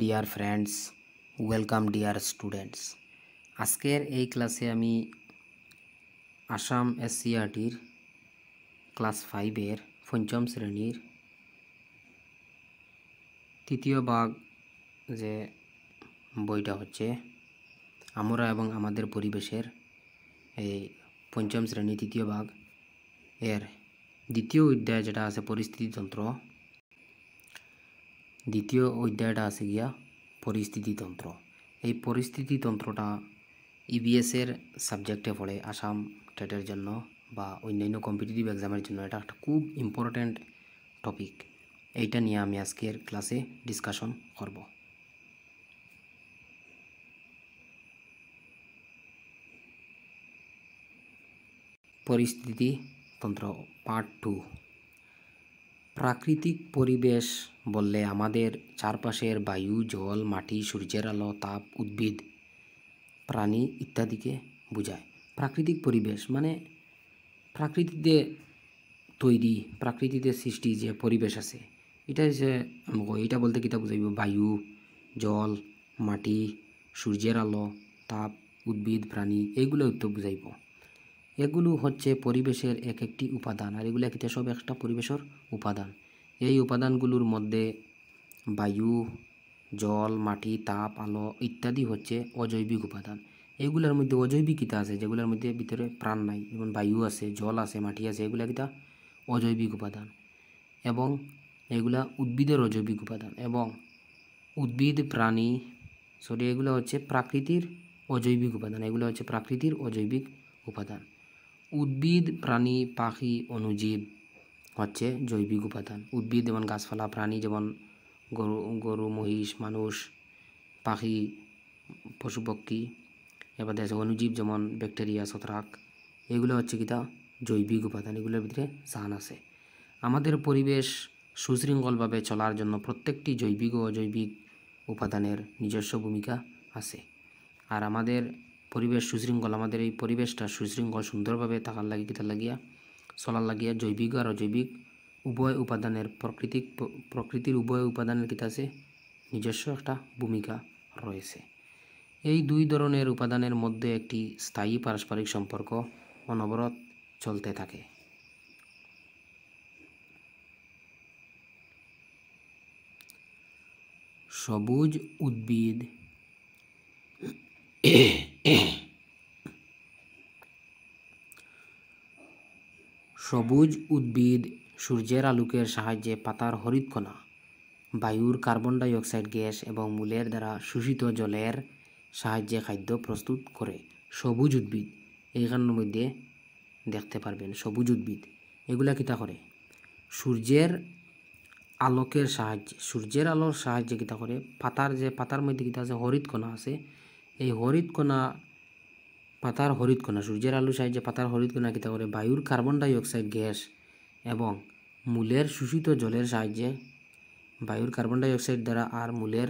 deer friends welcome dear students আজকের এই ক্লাসে আমি আসাম এসসিআরটির ক্লাস ফাইভের পঞ্চম শ্রেণীর তৃতীয় ভাগ যে বইটা হচ্ছে আমরা এবং আমাদের পরিবেশের এই পঞ্চম শ্রেণীর তৃতীয় ভাগ এর দ্বিতীয় অধ্যায় যেটা আছে পরিস্থিতিতন্ত্র দ্বিতীয় অধ্যায়টা আছে গিয়া পরিস্থিতিতন্ত্র এই পরিস্থিতিতন্ত্রটা ইবিএসের e সাবজেক্টে পড়ে আসাম টেটের জন্য বা অন্যান্য কম্পিটিটিভ এক্সামের জন্য এটা একটা খুব ইম্পর্টেন্ট টপিক এইটা নিয়ে আমি আজকের ক্লাসে ডিসকাশন করব পরিস্থিতিতন্ত্র পার্ট টু প্রাকৃতিক পরিবেশ বললে আমাদের চারপাশের বায়ু জল মাটি সূর্যের আলো তাপ উদ্ভিদ প্রাণী ইত্যাদিকে বোঝায় প্রাকৃতিক পরিবেশ মানে প্রাকৃতিতে তৈরি প্রাকৃতিতে সৃষ্টি যে পরিবেশ আছে এটা যে এটা বলতে কিতা বুঝাইব বায়ু জল মাটি সূর্যের আলো তাপ উদ্ভিদ প্রাণী এগুলো তো বুঝাইব এগুলো হচ্ছে পরিবেশের এক একটি উপাদান আর এগুলো কিতা সব একটা পরিবেশের উপাদান এই উপাদানগুলোর মধ্যে বায়ু জল মাটি তাপ আলো ইত্যাদি হচ্ছে অজৈবিক উপাদান এগুলোর মধ্যে অজৈবিক কিতা আছে যেগুলোর মধ্যে ভিতরে প্রাণ নাই যেমন বায়ু আছে জল আছে মাটি আছে এগুলা কিতা অজৈবিক উপাদান এবং এগুলা উদ্ভিদের অজৈবিক উপাদান এবং উদ্ভিদ প্রাণী সরি এগুলো হচ্ছে প্রাকৃতির অজৈবিক উপাদান এগুলো হচ্ছে প্রাকৃতির অজৈবিক উপাদান উদ্ভিদ প্রাণী পাখি অনুজীব হচ্ছে জৈবিক উপাদান উদ্ভিদ যেমন গাছপালা প্রাণী যেমন গরু গরু মহিষ মানুষ পাখি পশুপক্ষী এবার দেখা অনুজীব যেমন ব্যাকটেরিয়া ছত্রাক এগুলো হচ্ছে কিতা জৈবিক উপাদান এগুলোর ভিতরে সান আছে আমাদের পরিবেশ সুশৃঙ্খলভাবে চলার জন্য প্রত্যেকটি জৈবিক ও অজৈবিক উপাদানের নিজস্ব ভূমিকা আছে আর আমাদের পরিবেশ সুশৃঙ্খল আমাদের এই পরিবেশটা সুশৃঙ্খল সুন্দরভাবে থাকার লাগে তার লাগিয়া চলার লাগিয়া জৈবিক আর অজৈবিক উভয় উপাদানের প্রকৃতিক প্রকৃতির উভয় উপাদানের কিতাছে নিজস্ব একটা ভূমিকা রয়েছে এই দুই ধরনের উপাদানের মধ্যে একটি স্থায়ী পারস্পরিক সম্পর্ক অনবরত চলতে থাকে সবুজ উদ্ভিদ সবুজ উদ্ভিদ সূর্যের আলোকের সাহায্যে পাতার হরিৎকণা বায়ুর কার্বন ডাইঅক্সাইড গ্যাস এবং মূলের দ্বারা শোষিত জলের সাহায্যে খাদ্য প্রস্তুত করে সবুজ উদ্ভিদ এইখানের মধ্যে দেখতে পারবেন সবুজ উদ্ভিদ এগুলা কিতা করে সূর্যের আলোকের সাহায্যে সূর্যের আলোর সাহায্যে কিতা করে পাতার যে পাতার মধ্যে কিতা আছে হরিৎকণা আছে এই হরিৎকণা পাতার হরিত কণা সূর্যের আলোর সাহায্যে পাতার হরিত কণা কিতা করে বায়ুর কার্বন ডাইঅক্সাইড গ্যাস এবং মূলের শোষিত জলের সাহায্যে বায়ুর কার্বন ডাইঅক্সাইড দ্বারা আর মূলের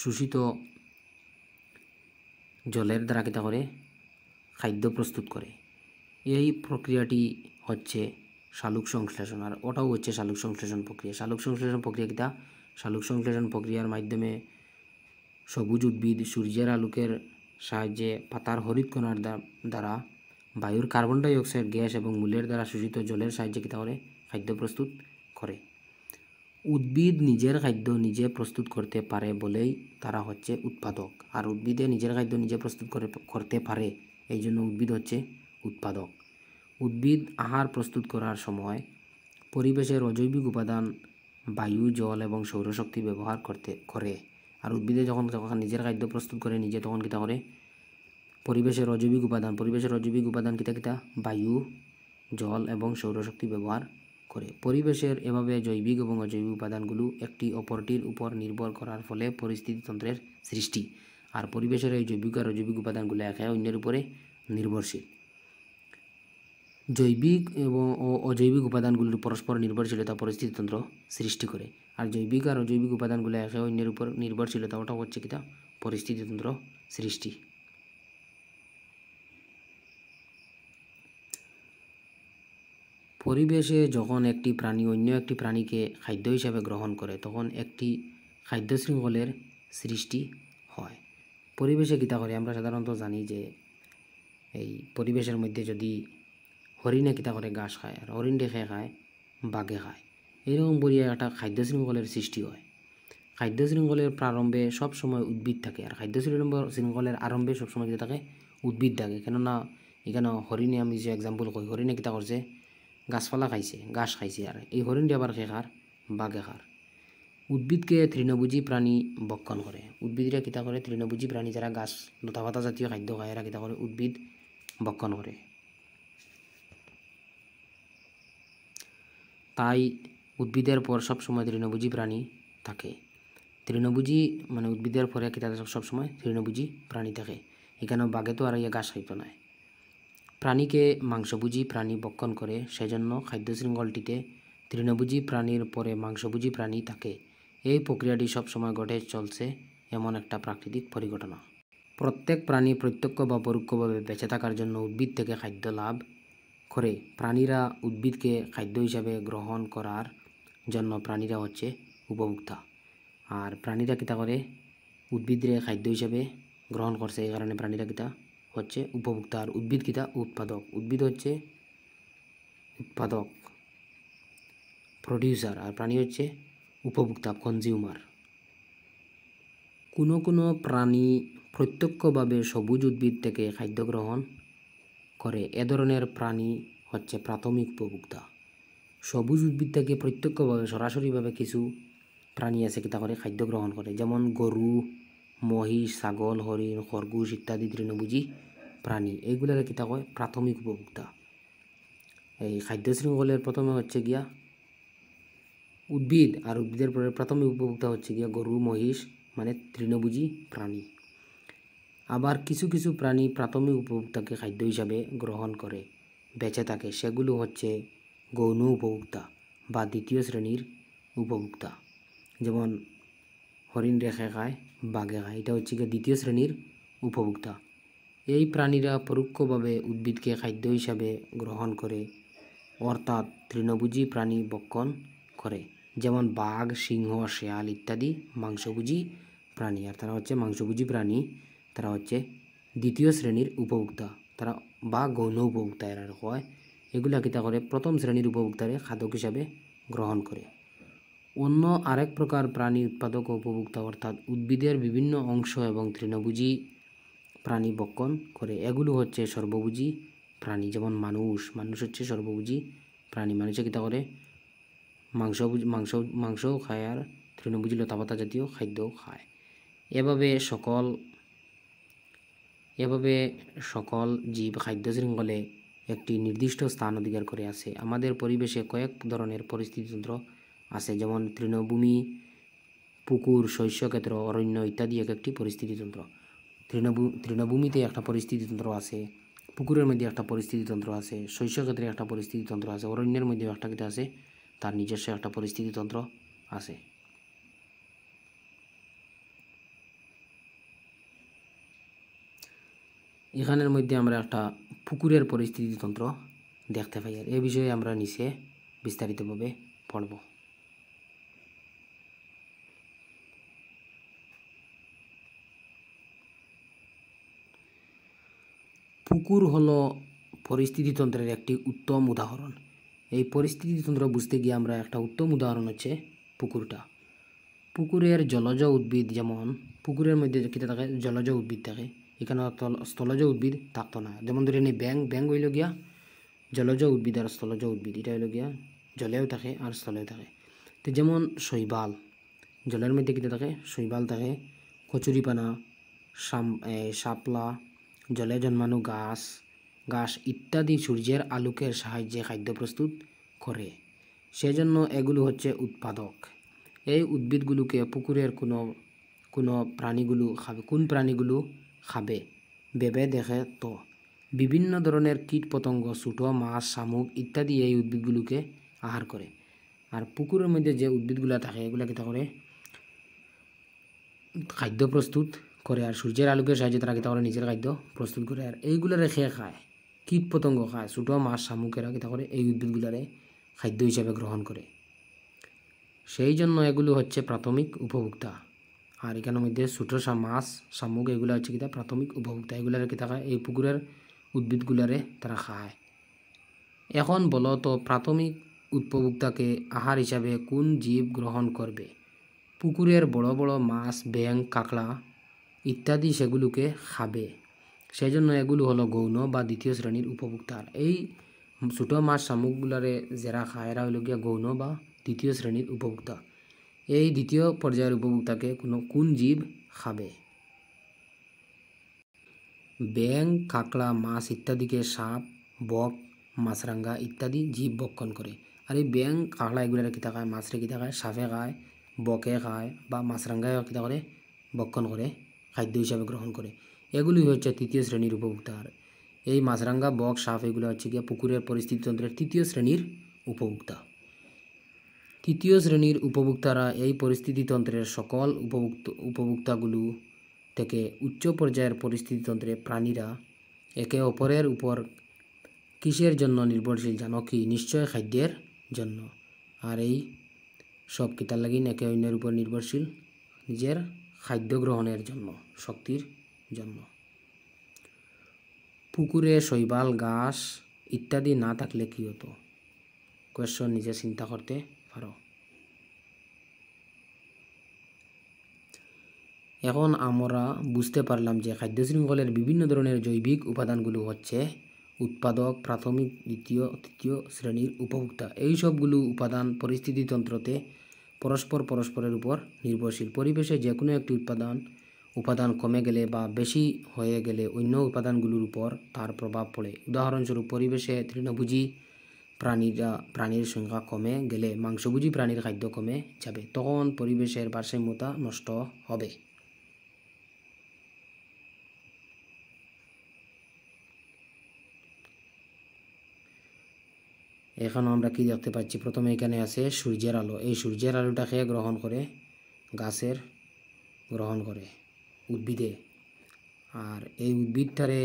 শোষিত জলের দ্বারা কিতা করে খাদ্য প্রস্তুত করে এই প্রক্রিয়াটি হচ্ছে শালুক সংশ্লেষণ আর ওটাও হচ্ছে শালুক সংশ্লেষণ প্রক্রিয়া শালুক সংশ্লেষণ প্রক্রিয়া কিতা শালুক সংশ্লেষণ প্রক্রিয়ার মাধ্যমে সবুজ উদ্ভিদ সূর্যের আলোকের সাহায্যে পাতার হরিৎকণার কণার দ্বারা বায়ুর কার্বন ডাইঅক্সাইড গ্যাস এবং মূলের দ্বারা শোষিত জলের সাহায্যে কি তাহলে খাদ্য প্রস্তুত করে উদ্ভিদ নিজের খাদ্য নিজে প্রস্তুত করতে পারে বলেই তারা হচ্ছে উৎপাদক আর উদ্ভিদে নিজের খাদ্য নিজে প্রস্তুত করে করতে পারে এই জন্য উদ্ভিদ হচ্ছে উৎপাদক উদ্ভিদ আহার প্রস্তুত করার সময় পরিবেশের অজৈবিক উপাদান বায়ু জল এবং সৌরশক্তি ব্যবহার করতে করে আর উদ্ভিদে যখন নিজের খাদ্য প্রস্তুত করে নিজে তখন কিতা করে পরিবেশের অজৈবিক উপাদান পরিবেশের অজৈবিক উপাদান কিতা কিতা বায়ু জল এবং সৌরশক্তি ব্যবহার করে পরিবেশের এভাবে জৈবিক এবং অজৈবিক উপাদানগুলো একটি অপরটির উপর নির্ভর করার ফলে পরিস্থিতিতন্ত্রের সৃষ্টি আর পরিবেশের এই জৈবিক আর অজৈবিক উপাদানগুলো একে অন্যের উপরে নির্ভরশীল জৈবিক এবং অজৈবিক উপাদানগুলির পরস্পর নির্ভরশীলতা পরিস্থিতিতন্ত্র সৃষ্টি করে আর জৈবিক আর অজৈবিক উপাদানগুলো একে অন্যের উপর নির্ভরশীলতা ওটা হচ্ছে কিতা পরিস্থিতিতন্ত্র সৃষ্টি পরিবেশে যখন একটি প্রাণী অন্য একটি প্রাণীকে খাদ্য হিসাবে গ্রহণ করে তখন একটি খাদ্য শৃঙ্খলের সৃষ্টি হয় পরিবেশে কিতা করে আমরা সাধারণত জানি যে এই পরিবেশের মধ্যে যদি হরিণে কিতা করে ঘাস খায় আর হরিণ দেখে খায় বাঘে খায় এরকম বলিয়া একটা খাদ্য শৃঙ্খলের সৃষ্টি হয় খাদ্য শৃঙ্খলের প্রারম্ভে সবসময় উদ্ভিদ থাকে আর খাদ্য শৃঙ্খলের আরম্ভে সবসময় কিন্তু থাকে উদ্ভিদ থাকে কেননা এখানে হরিণে আমি যে এক্সাম্পল কই হরিণে কীটা করছে গাছপালা খাইছে গাছ খাইছে আর এই হরিণটি আবার খেখার বাঘ খার উদ্ভিদকে তৃণভোজী প্রাণী বক্ষণ করে উদ্ভিদরা কীটা করে তৃণভোজী প্রাণী যারা গাছ লতাপাতা জাতীয় খাদ্য খায় এরা কীটা করে উদ্ভিদ বক্ষণ করে তাই উদ্ভিদের পর সবসময় তৃণভোজী প্রাণী থাকে তৃণভোজী মানে উদ্ভিদের পরে কি তাদের সবসময় তৃণভোজী প্রাণী থাকে এখানেও বাঘে তো আর ইয়ে ঘাস খাইত নাই প্রাণীকে মাংসভোজী প্রাণী বক্ষণ করে সেজন্য খাদ্য শৃঙ্খলটিতে তৃণভোজী প্রাণীর পরে মাংসভোজী প্রাণী থাকে এই প্রক্রিয়াটি সবসময় ঘটে চলছে এমন একটা প্রাকৃতিক পরিঘটনা প্রত্যেক প্রাণী প্রত্যক্ষ বা পরোক্ষভাবে বেঁচে থাকার জন্য উদ্ভিদ থেকে খাদ্য লাভ করে প্রাণীরা উদ্ভিদকে খাদ্য হিসাবে গ্রহণ করার জন্য প্রাণীরা হচ্ছে উপভোক্তা আর প্রাণীরা কিতা করে উদ্ভিদের খাদ্য হিসাবে গ্রহণ করছে এই কারণে প্রাণীরা কিতা হচ্ছে উপভোক্তা আর উদ্ভিদ কিতা উৎপাদক উদ্ভিদ হচ্ছে উৎপাদক প্রডিউসার আর প্রাণী হচ্ছে উপভোক্তা কনজিউমার কোনো কোনো প্রাণী প্রত্যক্ষভাবে সবুজ উদ্ভিদ থেকে খাদ্য গ্রহণ করে এ ধরনের প্রাণী হচ্ছে প্রাথমিক উপভোক্তা সবুজ উদ্ভিদ থেকে প্রত্যক্ষভাবে সরাসরিভাবে কিছু প্রাণী আছে করে খাদ্য গ্রহণ করে যেমন গরু মহিষ ছাগল হরিণ খরগোশ ইত্যাদি তৃণভোজী প্রাণী এইগুলাকে কিতা কয় প্রাথমিক উপভোক্তা এই খাদ্য শৃঙ্খলের প্রথমে হচ্ছে গিয়া উদ্ভিদ আর উদ্ভিদের পরে প্রাথমিক উপভোক্তা হচ্ছে গিয়া গরু মহিষ মানে তৃণভোজী প্রাণী আবার কিছু কিছু প্রাণী প্রাথমিক উপভোক্তাকে খাদ্য হিসাবে গ্রহণ করে বেঁচে থাকে সেগুলো হচ্ছে গৌণ উপভোক্তা বা দ্বিতীয় শ্রেণীর উপভোক্তা যেমন হরিণ রেখে খায় বাঘে খায় এটা হচ্ছে গিয়ে দ্বিতীয় শ্রেণীর উপভোক্তা এই প্রাণীরা পরোক্ষভাবে উদ্ভিদকে খাদ্য হিসাবে গ্রহণ করে অর্থাৎ তৃণভোজী প্রাণী বক্ষণ করে যেমন বাঘ সিংহ শেয়াল ইত্যাদি মাংসভোজী প্রাণী আর তারা হচ্ছে মাংসভোজী প্রাণী তারা হচ্ছে দ্বিতীয় শ্রেণীর উপভোক্তা তারা বা গৌণ উপভোক্তা এরা হয় এগুলা কিতা করে প্রথম শ্রেণীর উপভোক্তারে খাদক হিসাবে গ্রহণ করে অন্য আরেক প্রকার প্রাণী উৎপাদক ও উপভোক্তা অর্থাৎ উদ্ভিদের বিভিন্ন অংশ এবং তৃণভোজী প্রাণী বক্ষণ করে এগুলো হচ্ছে সর্বভোজী প্রাণী যেমন মানুষ মানুষ হচ্ছে সর্বভোজী প্রাণী মানুষে কিতা করে মাংস মাংস মাংসও খায় আর তৃণভোজী লতাপাতা জাতীয় খাদ্যও খায় এভাবে সকল এভাবে সকল জীব খাদ্য শৃঙ্খলে একটি নির্দিষ্ট স্থান অধিকার করে আছে আমাদের পরিবেশে কয়েক ধরনের পরিস্থিতিতন্ত্র আছে যেমন তৃণভূমি পুকুর শস্যক্ষেত্র অরণ্য ইত্যাদি এক একটি পরিস্থিতিতন্ত্র তৃণভূমি তৃণভূমিতে একটা পরিস্থিতিতন্ত্র আছে পুকুরের মধ্যে একটা পরিস্থিতিতন্ত্র আছে শস্যক্ষেত্রে একটা পরিস্থিতিতন্ত্র আছে অরণ্যের মধ্যে একটা কিন্তু আছে তার নিজস্ব একটা পরিস্থিতিতন্ত্র আছে এখানের মধ্যে আমরা একটা পুকুরের পরিস্থিতি তন্ত্র দেখতে পাই আর এ বিষয়ে আমরা নিচে বিস্তারিতভাবে পড়ব পুকুর পরিস্থিতি পরিস্থিতিতন্ত্রের একটি উত্তম উদাহরণ এই পরিস্থিতিতন্ত্র বুঝতে গিয়ে আমরা একটা উত্তম উদাহরণ হচ্ছে পুকুরটা পুকুরের জলজ উদ্ভিদ যেমন পুকুরের মধ্যে কী থাকে জলজ উদ্ভিদ থাকে এখানে স্থলজ উদ্ভিদ থাকতো না যেমন ধরে নি ব্যাং ব্যাং হইল গিয়া জলজ উদ্ভিদ আর স্থলজ উদ্ভিদ এটা হইল গিয়া জলেও থাকে আর স্থলেও থাকে তো যেমন শৈবাল জলের মধ্যে কী থাকে শৈবাল থাকে কচুরিপানা শাপলা জলে জন্মানো গাছ গাছ ইত্যাদি সূর্যের আলোকের সাহায্যে খাদ্য প্রস্তুত করে সেজন্য এগুলো হচ্ছে উৎপাদক এই উদ্ভিদগুলোকে পুকুরের কোনো কোনো প্রাণীগুলো খাবে কোন প্রাণীগুলো খাবে বেবে দেখে তো বিভিন্ন ধরনের কীট পতঙ্গ ছোটো মাছ শামুক ইত্যাদি এই উদ্ভিদগুলোকে আহার করে আর পুকুরের মধ্যে যে উদ্ভিদগুলো থাকে এগুলো কী করে খাদ্য প্রস্তুত করে আর সূর্যের আলোকের সাহায্যে তারা কী করে নিজের খাদ্য প্রস্তুত করে আর এইগুলো রেখে খায় কীট পতঙ্গ খায় ছোটো মাছ শামুকেরা কী করে এই উদ্ভিদগুলারে খাদ্য হিসাবে গ্রহণ করে সেই জন্য এগুলো হচ্ছে প্রাথমিক উপভোক্তা আর এখানের মধ্যে ছোটো মাছ শামুক এগুলো হচ্ছে কিতা প্রাথমিক উপভোক্তা এগুলার কি খায় এই পুকুরের উদ্ভিদগুলারে তারা খায় এখন বলত প্রাথমিক উপভোক্তাকে আহার হিসাবে কোন জীব গ্রহণ করবে পুকুরের বড় বড় মাছ ব্যাং কাঁকড়া ইত্যাদি সেগুলোকে খাবে সেই জন্য এগুলো হলো গৌণ বা দ্বিতীয় শ্রেণীর উপভোক্তার এই ছোটো মাছ শামুকগুলারে যারা খায় এরা হলো গিয়া গৌণ বা দ্বিতীয় শ্রেণীর উপভোক্তা এই দ্বিতীয় পর্যায়ের উপভোক্তাকে কোনো কোন জীব খাবে ব্যাং কাঁকড়া মাছ ইত্যাদিকে সাপ বক মাছরাঙ্গা ইত্যাদি জীব ভক্ষণ করে আর এই ব্যাং কাঁকড়া এগুলো কীটা খায় মাছরে কীটা খায় সাপে খায় বকে খায় বা মাছরাঙ্গায় কীটা করে ভক্ষণ করে খাদ্য হিসাবে গ্রহণ করে এগুলি হচ্ছে তৃতীয় শ্রেণীর উপভোক্তা আর এই মাছরাঙ্গা বক সাপ এগুলো হচ্ছে গিয়ে পুকুরের পরিস্থিতিতন্ত্রের তৃতীয় শ্রেণীর উপভোক্তা তৃতীয় শ্রেণীর উপভোক্তারা এই পরিস্থিতিতন্ত্রের সকল উপভোক্ত উপভোক্তাগুলো থেকে উচ্চ পর্যায়ের পরিস্থিতিতন্ত্রে প্রাণীরা একে অপরের উপর কিসের জন্য নির্ভরশীল জানো কি নিশ্চয় খাদ্যের জন্য আর এই সব কিতার লাগিন একে অন্যের উপর নির্ভরশীল নিজের খাদ্য গ্রহণের জন্য শক্তির জন্য পুকুরে শৈবাল ঘাস ইত্যাদি না থাকলে কী হতো কোয়েশন নিজে চিন্তা করতে পারো এখন আমরা বুঝতে পারলাম যে খাদ্য শৃঙ্খলের বিভিন্ন ধরনের জৈবিক উপাদানগুলো হচ্ছে উৎপাদক প্রাথমিক দ্বিতীয় তৃতীয় শ্রেণীর উপভোক্তা এই সবগুলো উপাদান পরিস্থিতিতন্ত্রতে পরস্পর পরস্পরের উপর নির্ভরশীল পরিবেশে যে কোনো একটি উৎপাদন উপাদান কমে গেলে বা বেশি হয়ে গেলে অন্য উপাদানগুলোর উপর তার প্রভাব পড়ে উদাহরণস্বরূপ পরিবেশে তৃণভোজী প্রাণীরা প্রাণীর সংখ্যা কমে গেলে মাংসভোজী প্রাণীর খাদ্য কমে যাবে তখন পরিবেশের ভারসাম্যতা নষ্ট হবে এখন আমরা কি দেখতে পাচ্ছি প্রথমে এখানে আছে সূর্যের আলো এই সূর্যের আলোটা খেয়ে গ্রহণ করে গাছের গ্রহণ করে উদ্ভিদে আর এই উদ্ভিদটারে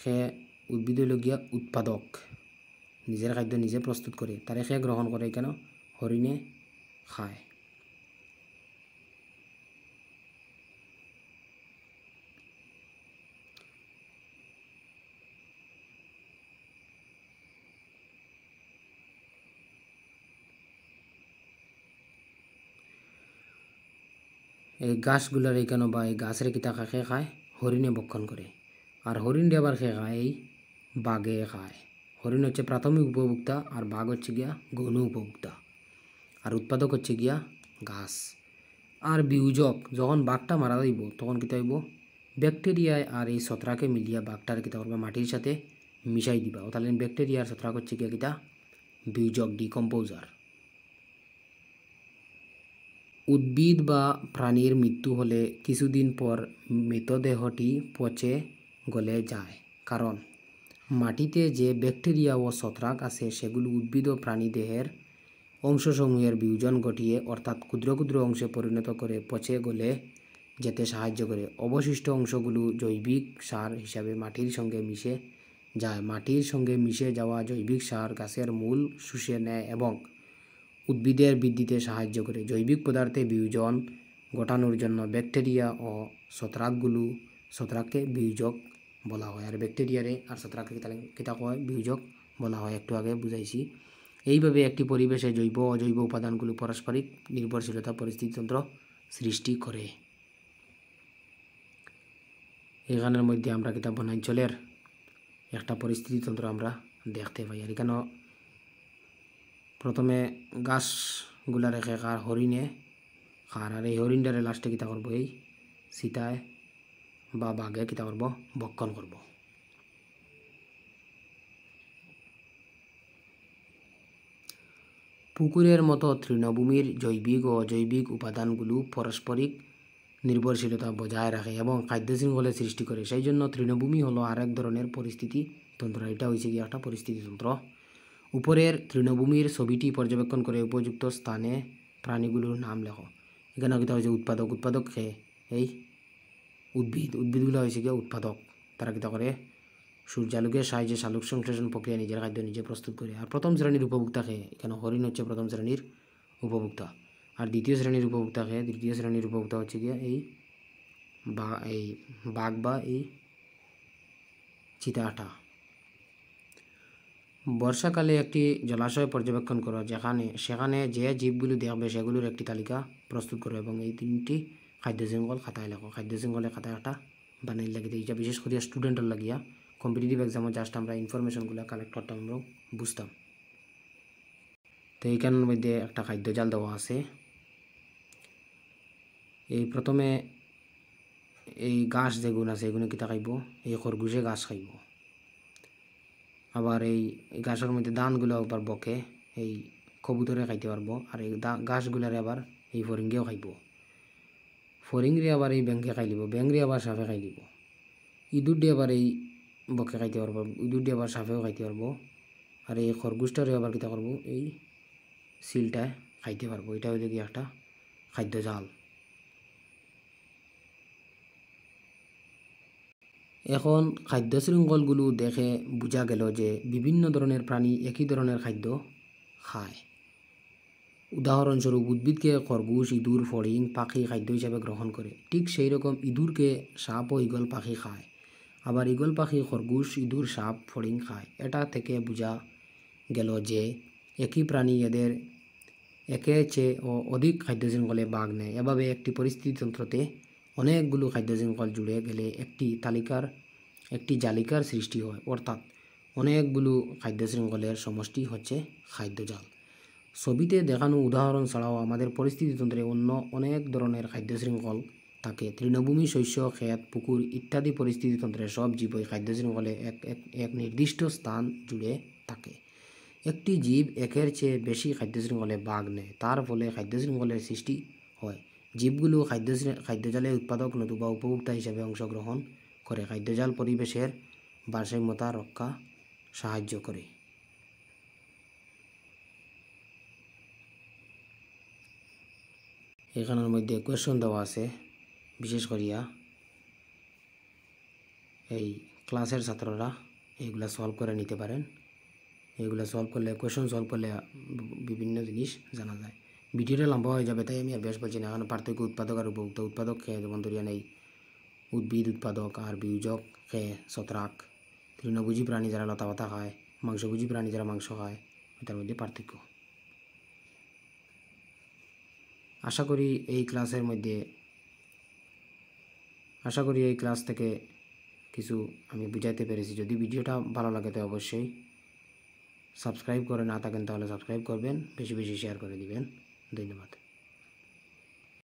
খেয়ে উদ্ভিদলগীয়া উৎপাদক নিজৰ খাদ্য নিজে প্ৰস্তুত কৰে তাৰে সে গ্ৰহণ কৰে কেন হৰিণে খায় এই গাছগুলাৰ এইকাৰণে বা এই গাছৰে কিতা খাই সেই খাই হৰিণে ভক্ষণ কৰে আৰু হৰিণ দেৱাৰ সেই খায় এই বাঘে খায় হরিণ হচ্ছে প্রাথমিক উপভোক্তা আর বাঘ হচ্ছে গিয়া গৌণ উপভোক্তা আর উৎপাদক হচ্ছে গিয়া ঘাস আর বিউজক যখন বাঘটা মারা যাইব তখন কী হইব ব্যাকটেরিয়ায় আর এই ছত্রাকে মিলিয়া বাঘটার কী করবা মাটির সাথে মিশাই দিবা তাহলে ব্যাকটেরিয়ার আর ছত্রাক হচ্ছে গিয়া কিতা বিউজক ডিকম্পোজার উদ্ভিদ বা প্রাণীর মৃত্যু হলে কিছুদিন পর মৃতদেহটি পচে গলে যায় কারণ মাটিতে যে ব্যাকটেরিয়া ও ছত্রাক আছে সেগুলো উদ্ভিদ ও প্রাণী দেহের অংশসমূহের বিয়োজন ঘটিয়ে অর্থাৎ ক্ষুদ্র ক্ষুদ্র অংশে পরিণত করে পচে গলে যেতে সাহায্য করে অবশিষ্ট অংশগুলো জৈবিক সার হিসাবে মাটির সঙ্গে মিশে যায় মাটির সঙ্গে মিশে যাওয়া জৈবিক সার গাছের মূল শুষে নেয় এবং উদ্ভিদের বৃদ্ধিতে সাহায্য করে জৈবিক পদার্থে বিয়োজন ঘটানোর জন্য ব্যাকটেরিয়া ও ছত্রাকগুলো ছত্রাককে বিয়োজক বলা হয় আর ব্যাকটেরিয়ারে আর ছত্রাকে কিতা কয় বিয়োজক বলা হয় একটু আগে বুঝাইছি এইভাবে একটি পরিবেশে জৈব অজৈব উপাদানগুলি পারস্পরিক নির্ভরশীলতা পরিস্থিতিতন্ত্র সৃষ্টি করে এখানের মধ্যে আমরা কিতাব বনাঞ্চলের একটা পরিস্থিতিতন্ত্র আমরা দেখতে পাই আর এখানে প্রথমে গাছগুলা রেখে কার হরিণে কার আর এই হরিণটারে লাস্টে কিতা করবো এই সীতায় বা বাঘে কিতা করব বক্ষণ করব পুকুরের মতো তৃণভূমির জৈবিক ও অজৈবিক উপাদানগুলো পারস্পরিক নির্ভরশীলতা বজায় রাখে এবং খাদ্য শৃঙ্খলে সৃষ্টি করে সেই জন্য তৃণভূমি হলো আরেক ধরনের পরিস্থিতি তন্ত্র এটা হয়েছে কি একটা পরিস্থিতি তন্ত্র উপরের তৃণভূমির ছবিটি পর্যবেক্ষণ করে উপযুক্ত স্থানে প্রাণীগুলোর নাম লেখো এখানে কিতা হয়েছে উৎপাদক উৎপাদক খেয়ে এই উদ্ভিদ উদ্ভিদগুলো হয়েছে কি উৎপাদক তারা কীটা করে সূর্যালোকের সাহায্যে শালুক সংশ্লেষণ প্রক্রিয়া নিজের খাদ্য নিজে প্রস্তুত করে আর প্রথম শ্রেণীর উপভোক্তাকে এখানে হরিণ হচ্ছে প্রথম শ্রেণীর উপভোক্তা আর দ্বিতীয় শ্রেণীর উপভোক্তাকে দ্বিতীয় শ্রেণীর উপভোক্তা হচ্ছে কি এই বা এই বাঘ বা এই চিতা আঠা বর্ষাকালে একটি জলাশয় পর্যবেক্ষণ করো যেখানে সেখানে যে জীবগুলি দেখবে সেগুলোর একটি তালিকা প্রস্তুত করো এবং এই তিনটি খাদ্য জঙ্গল খাতায় লাগো খাদ্য জঙ্গলে খাতায় একটা বানাই লাগে এটা বিশেষ করে স্টুডেন্টের লাগিয়া কম্পিটিটিভ এক্সামে জাস্ট আমরা ইনফরমেশনগুলো কালেক্ট করতাম আমরা বুঝতাম তো এইখানের মধ্যে একটা খাদ্য জাল দেওয়া আছে এই প্রথমে এই গাছ যেগুলো আছে এগুলো কিতা খাইব এই খরগুজে গাছ খাইব আবার এই গাছের মধ্যে দানগুলো আবার বকে এই কবুতরে খাইতে পারবো আর এই গাছগুলারে আবার এই ফরিঙ্গেও খাইব ফরিংরে আবার এই ব্যাংকে খাইলিব ব্যাংরে আবার খাই খাইলিব ইঁদুর দিয়ে আবার এই বকে খাইতে পারবো ইঁদুর দিয়ে আবার সাফেও খাইতে পারবো আর এই খরগোশটারে আবার কীটা করবো এই সিলটা খাইতে পারবো এটা হয়ে কি একটা খাদ্য জাল এখন খাদ্য শৃঙ্খলগুলো দেখে বোঝা গেল যে বিভিন্ন ধরনের প্রাণী একই ধরনের খাদ্য খায় উদাহরণস্বরূপ উদ্ভিদকে খরগোশ ইঁদুর ফড়িং পাখি খাদ্য হিসাবে গ্রহণ করে ঠিক সেই রকম ইঁদুরকে সাপ ও ইগল পাখি খায় আবার ইগল পাখি খরগোশ ইঁদুর সাপ ফড়িং খায় এটা থেকে বোঝা গেল যে একই প্রাণী এদের একে চেয়ে ও অধিক খাদ্য শৃঙ্খলে বাঘ নেয় এভাবে একটি পরিস্থিতিতন্ত্রতে অনেকগুলো খাদ্য শৃঙ্খল জুড়ে গেলে একটি তালিকার একটি জালিকার সৃষ্টি হয় অর্থাৎ অনেকগুলো খাদ্য শৃঙ্খলের সমষ্টি হচ্ছে খাদ্যজাল ছবিতে দেখানো উদাহরণ ছাড়াও আমাদের পরিস্থিতিতন্ত্রে অন্য অনেক ধরনের খাদ্য শৃঙ্খল থাকে তৃণভূমি শস্য খেত পুকুর ইত্যাদি পরিস্থিতিতন্ত্রে সব জীবই খাদ্য শৃঙ্খলে এক এক এক নির্দিষ্ট স্থান জুড়ে থাকে একটি জীব একের চেয়ে বেশি খাদ্য শৃঙ্খলে নেয় তার ফলে খাদ্য শৃঙ্খলের সৃষ্টি হয় জীবগুলো খাদ্য খাদ্যজালে উৎপাদক নতুবা উপভোক্তা হিসেবে অংশগ্রহণ করে খাদ্যজাল পরিবেশের ভারসাম্যতা রক্ষা সাহায্য করে এখানের মধ্যে কোয়েশন দেওয়া আছে বিশেষ করিয়া এই ক্লাসের ছাত্ররা এইগুলা সলভ করে নিতে পারেন এইগুলা সলভ করলে কোয়েশন সলভ করলে বিভিন্ন জিনিস জানা যায় ভিডিওটা লম্বা হয়ে যাবে তাই আমি আর বেশ বলছি না এখন পার্থক্য উৎপাদক আর উপভোক্তা উৎপাদক খেয়ে যেমন ধরিয়া নেই উদ্ভিদ উৎপাদক আর বিয়োজক খেয়ে সতরাক তৃণভোজী প্রাণী যারা লতা পাতা খায় মাংসভোজী প্রাণী যারা মাংস খায় তার মধ্যে পার্থক্য আশা করি এই ক্লাসের মধ্যে আশা করি এই ক্লাস থেকে কিছু আমি বুঝাইতে পেরেছি যদি ভিডিওটা ভালো লাগে তো অবশ্যই সাবস্ক্রাইব করে না থাকেন তাহলে সাবস্ক্রাইব করবেন বেশি বেশি শেয়ার করে দিবেন ধন্যবাদ